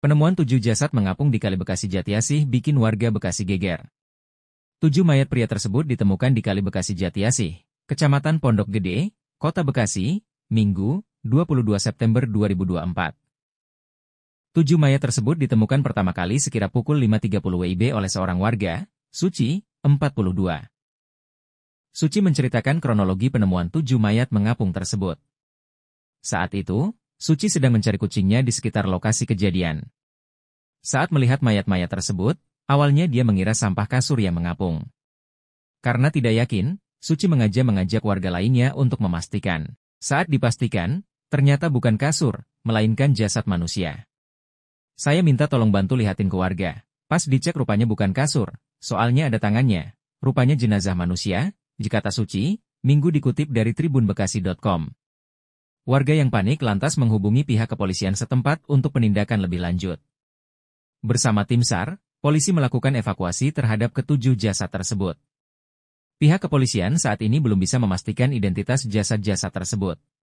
Penemuan tujuh jasad mengapung di Kali Bekasi Jatiasih bikin warga Bekasi geger. Tujuh mayat pria tersebut ditemukan di Kali Bekasi Jatiasih, Kecamatan Pondok Gede, Kota Bekasi, Minggu, 22 September 2024. Tujuh mayat tersebut ditemukan pertama kali sekira pukul 5.30 WIB oleh seorang warga, Suci, 42. Suci menceritakan kronologi penemuan tujuh mayat mengapung tersebut. Saat itu, Suci sedang mencari kucingnya di sekitar lokasi kejadian. Saat melihat mayat-mayat tersebut, awalnya dia mengira sampah kasur yang mengapung. Karena tidak yakin, Suci mengajak mengajak warga lainnya untuk memastikan. Saat dipastikan, ternyata bukan kasur, melainkan jasad manusia. Saya minta tolong bantu lihatin ke warga. Pas dicek rupanya bukan kasur, soalnya ada tangannya. Rupanya jenazah manusia, jika tak suci, minggu dikutip dari tribunbekasi.com. Warga yang panik lantas menghubungi pihak kepolisian setempat untuk penindakan lebih lanjut. Bersama tim SAR, polisi melakukan evakuasi terhadap ketujuh jasad tersebut. Pihak kepolisian saat ini belum bisa memastikan identitas jasad-jasad tersebut.